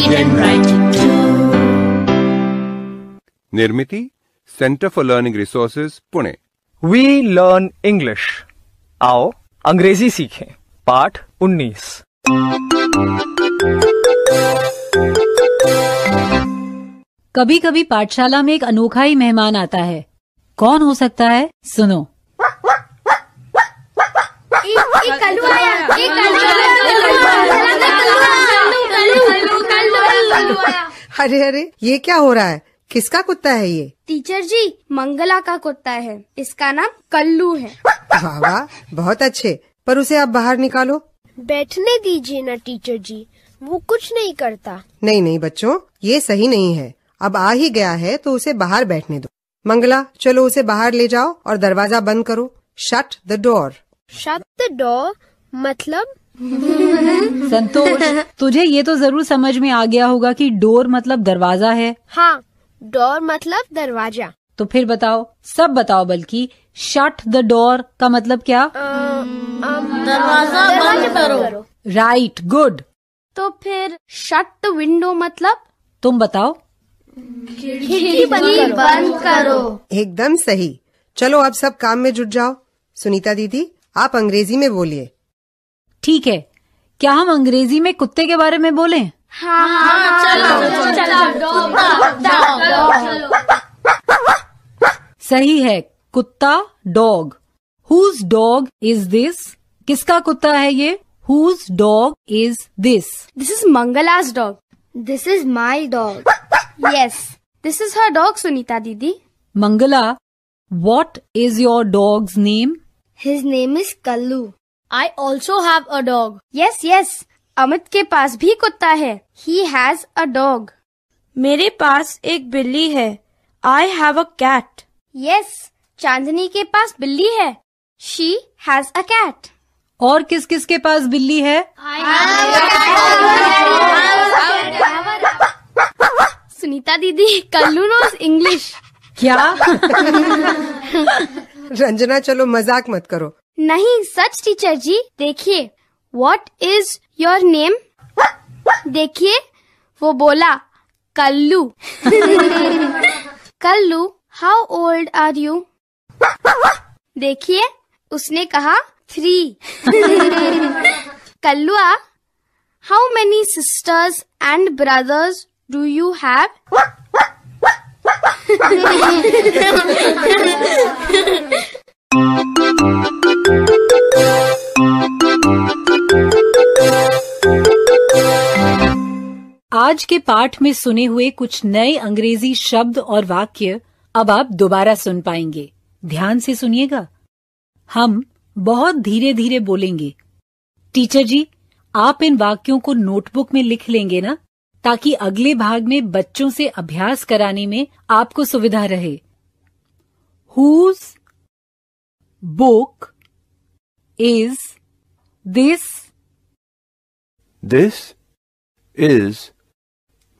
read and write it too. Nirmiti, Center for Learning Resources, Pune. We learn English. आओ अंग्रेजी सीखें पाठ 19 कभी कभी पाठशाला में एक अनोखा ही मेहमान आता है कौन हो सकता है सुनो एक, एक अरे अरे ये क्या हो रहा है किसका कुत्ता है ये टीचर जी मंगला का कुत्ता है इसका नाम कल्लू है वाह वाह बहुत अच्छे पर उसे आप बाहर निकालो बैठने दीजिए ना टीचर जी वो कुछ नहीं करता नहीं नहीं बच्चों ये सही नहीं है अब आ ही गया है तो उसे बाहर बैठने दो मंगला चलो उसे बाहर ले जाओ और दरवाजा बंद करो shut the door shut the door मतलब संतोष तुझे ये तो जरूर समझ में आ गया होगा कि डोर मतलब दरवाजा है हाँ डोर मतलब दरवाजा तो फिर बताओ सब बताओ बल्कि शट द डोर का मतलब क्या दरवाजा बंद करो राइट गुड तो फिर शट द विंडो मतलब तुम बताओ खिड़की बंद, बंद करो एकदम सही चलो अब सब काम में जुट जाओ सुनीता दीदी आप अंग्रेजी में बोलिए ठीक है क्या हम अंग्रेजी में कुत्ते के बारे में बोले सही है कुत्ता dog whose dog is this किसका कुत्ता है ये whose dog is this this is Mangla's dog this is my dog yes this is her dog Sunita दीदी Mangla what is your dog's name his name is Kallu I also have a dog yes yes Amit के पास भी कुत्ता है he has a dog मेरे पास एक बिल्ली है I have a cat yes Chandni के पास बिल्ली है शी हैज अ कैट और किस किस के पास बिल्ली है सुनीता दीदी कल्लू नोज इंग्लिश क्या रंजना चलो मजाक मत करो नहीं सच टीचर जी देखिए वॉट इज योर नेम देखिए वो बोला Kallu Kallu how old are you देखिए उसने कहा three Kallua how many sisters and brothers do you have आज के पाठ में सुने हुए कुछ नए अंग्रेजी शब्द और वाक्य अब आप दोबारा सुन पाएंगे ध्यान से सुनिएगा हम बहुत धीरे धीरे बोलेंगे टीचर जी आप इन वाक्यों को नोटबुक में लिख लेंगे ना ताकि अगले भाग में बच्चों से अभ्यास कराने में आपको सुविधा रहे whose book is this this is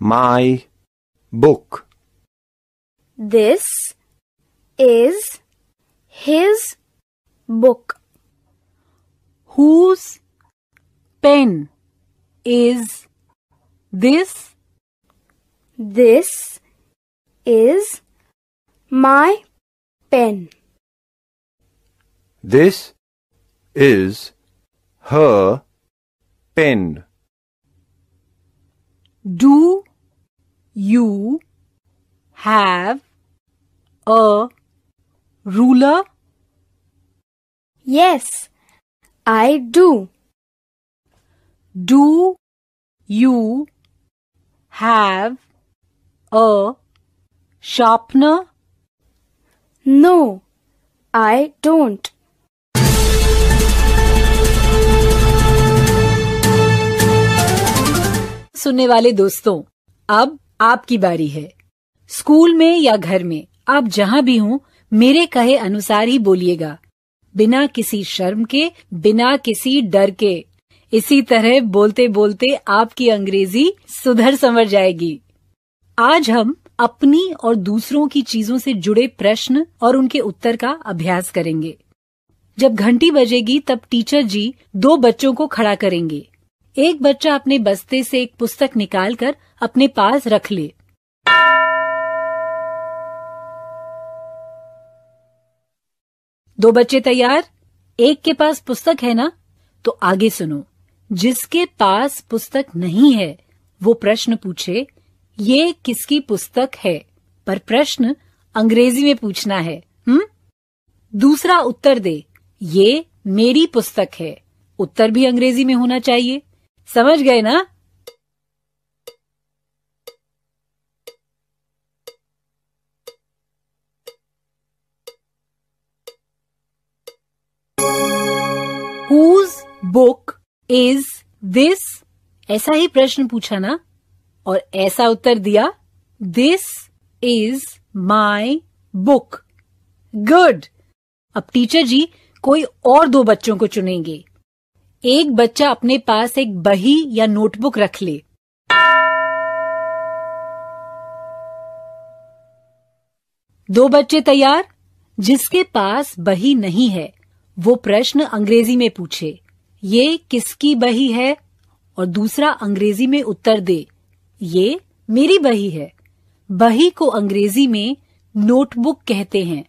my book. This is his book. Whose pen is this? This is my pen. This is her pen. Do you have a ruler? Yes, I do. Do you have a sharpener? No, I don't. सुनने वाले दोस्तों अब आपकी बारी है school में या घर में आप जहाँ भी हों मेरे कहे अनुसार ही बोलिएगा बिना किसी शर्म के बिना किसी डर के इसी तरह बोलते बोलते आपकी अंग्रेजी सुधर संवर जाएगी आज हम अपनी और दूसरों की चीजों से जुड़े प्रश्न और उनके उत्तर का अभ्यास करेंगे जब घंटी बजेगी तब टीचर जी दो बच्चों को खड़ा करेंगे एक बच्चा अपने बस्ते से एक पुस्तक निकालकर अपने पास रख ले दो बच्चे तैयार एक के पास पुस्तक है ना तो आगे सुनो जिसके पास पुस्तक नहीं है वो प्रश्न पूछे ये किसकी पुस्तक है पर प्रश्न अंग्रेजी में पूछना है हम्म दूसरा उत्तर दे ये मेरी पुस्तक है उत्तर भी अंग्रेजी में होना चाहिए समझ गए ना बुक इज दिस ऐसा ही प्रश्न पूछा ना और ऐसा उत्तर दिया this is my book good अब टीचर जी कोई और दो बच्चों को चुनेंगे एक बच्चा अपने पास एक बही या नोटबुक रख ले दो बच्चे तैयार जिसके पास बही नहीं है वो प्रश्न अंग्रेजी में पूछे ये किसकी बही है और दूसरा अंग्रेजी में उत्तर दे ये मेरी बही है बही को अंग्रेजी में नोटबुक कहते हैं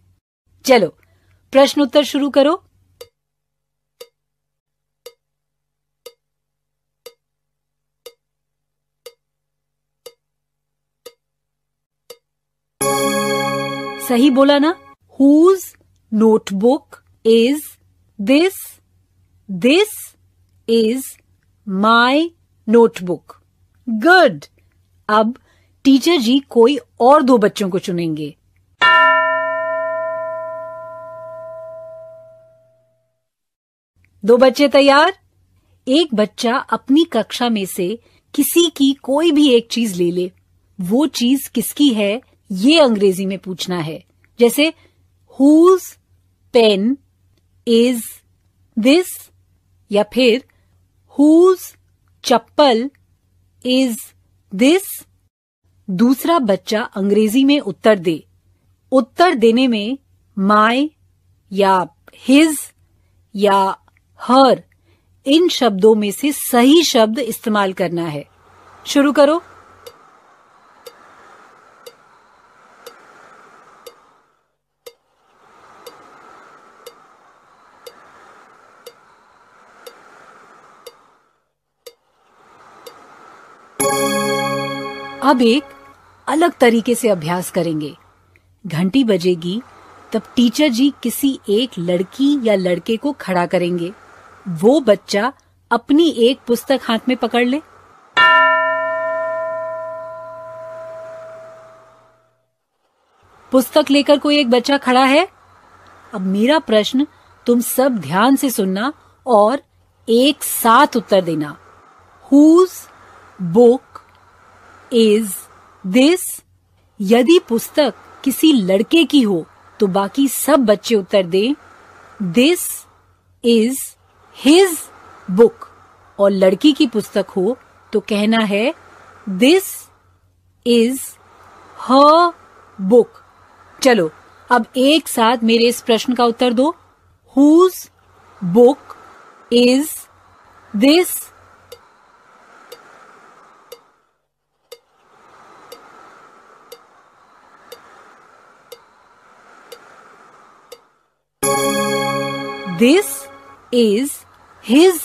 चलो प्रश्न उत्तर शुरू करो सही बोला ना whose notebook is this This is my notebook. Good. अब टीचर जी कोई और दो बच्चों को चुनेंगे दो बच्चे तैयार एक बच्चा अपनी कक्षा में से किसी की कोई भी एक चीज ले ले वो चीज किसकी है ये अंग्रेजी में पूछना है जैसे हुज पेन इज दिस या फिर हुज चप्पल इज दिस दूसरा बच्चा अंग्रेजी में उत्तर दे उत्तर देने में माय या हिज या हर इन शब्दों में से सही शब्द इस्तेमाल करना है शुरू करो अब एक अलग तरीके से अभ्यास करेंगे घंटी बजेगी तब टीचर जी किसी एक लड़की या लड़के को खड़ा करेंगे वो बच्चा अपनी एक पुस्तक हाथ में पकड़ ले पुस्तक लेकर कोई एक बच्चा खड़ा है अब मेरा प्रश्न तुम सब ध्यान से सुनना और एक साथ उत्तर देना हुज बुक इज दिस यदि पुस्तक किसी लड़के की हो तो बाकी सब बच्चे उत्तर दें दिस इज हिज बुक और लड़की की पुस्तक हो तो कहना है दिस इज ह बुक चलो अब एक साथ मेरे इस प्रश्न का उत्तर दो whose book is this this is his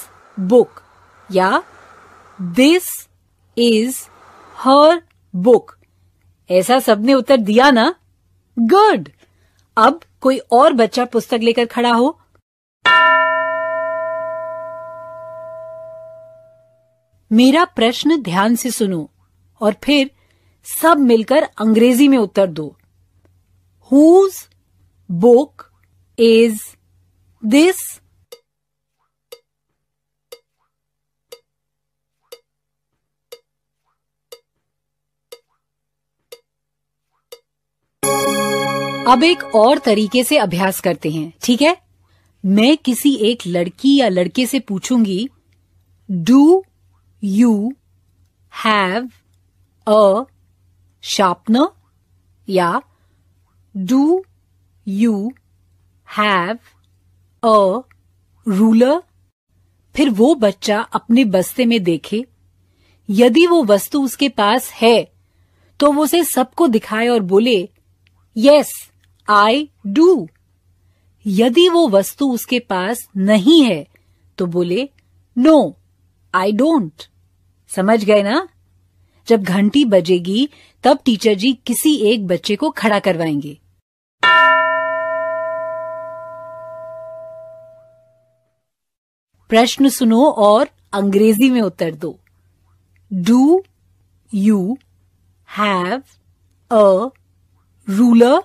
book या दिस इज हर बुक ऐसा सबने उत्तर दिया ना गुड अब कोई और बच्चा पुस्तक लेकर खड़ा हो मेरा प्रश्न ध्यान से सुनो और फिर सब मिलकर अंग्रेजी में उत्तर दो हुज बुक इज this अब एक और तरीके से अभ्यास करते हैं ठीक है मैं किसी एक लड़की या लड़के से पूछूंगी do you have a sharpener या do you have a ruler फिर वो बच्चा अपने बस्ते में देखे यदि वो वस्तु उसके पास है तो वो उसे सबको दिखाए और बोले यस आई डू यदि वो वस्तु उसके पास नहीं है तो बोले नो आई डोंट समझ गए ना जब घंटी बजेगी तब टीचर जी किसी एक बच्चे को खड़ा करवाएंगे प्रश्न सुनो और अंग्रेजी में उत्तर दो do you have a ruler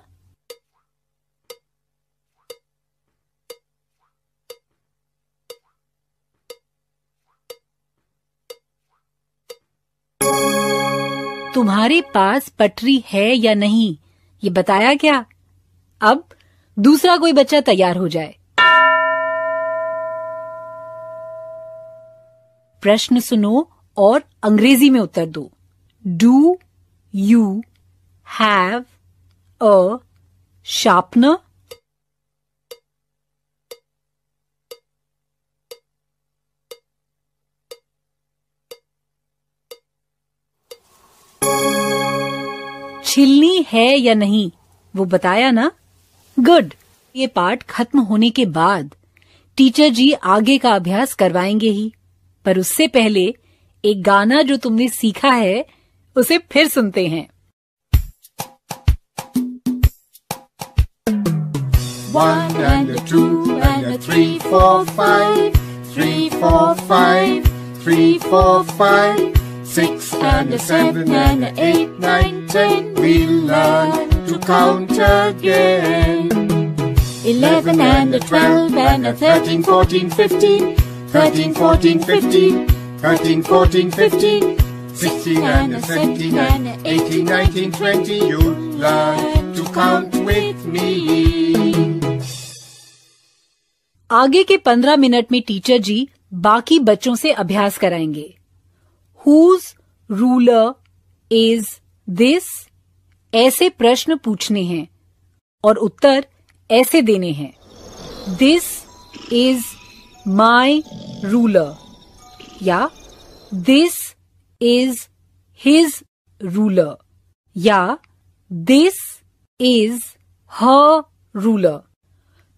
तुम्हारे पास पटरी है या नहीं ये बताया क्या अब दूसरा कोई बच्चा तैयार हो जाए प्रश्न सुनो और अंग्रेजी में उत्तर दो do you have a sharpener छिलनी है या नहीं वो बताया ना गुड ये पार्ट खत्म होने के बाद टीचर जी आगे का अभ्यास करवाएंगे ही पर उससे पहले एक गाना जो तुमने सीखा है उसे फिर सुनते हैं One and a two and a three, four, five, three, four, five, three, four, five, six and a seven and a eight, nine, ten. We learn to count again. Eleven and a twelve and a thirteen, fourteen, fifteen. 13, 14, 15, 13, 14, 15, 16 and 17 and 18, 19, 20, you learn to count with me. आगे के पंद्रह minute में teacher जी बाकी बच्चों से अभ्यास कराएंगे whose ruler is this ऐसे प्रश्न पूछने हैं और उत्तर ऐसे देने हैं दिस इज माई ruler या this is his ruler या this is her ruler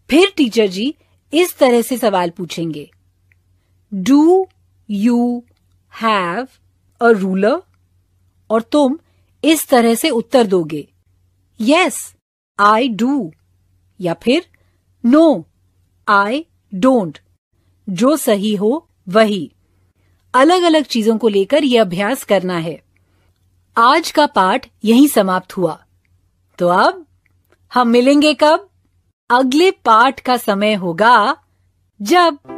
फिर टीचर जी इस तरह से सवाल पूछेंगे do you have a ruler और तुम इस तरह से उत्तर दोगे यस आई डू या फिर नो आई डोंट जो सही हो वही अलग अलग चीजों को लेकर यह अभ्यास करना है आज का पाठ यहीं समाप्त हुआ तो अब हम मिलेंगे कब अगले पाठ का समय होगा जब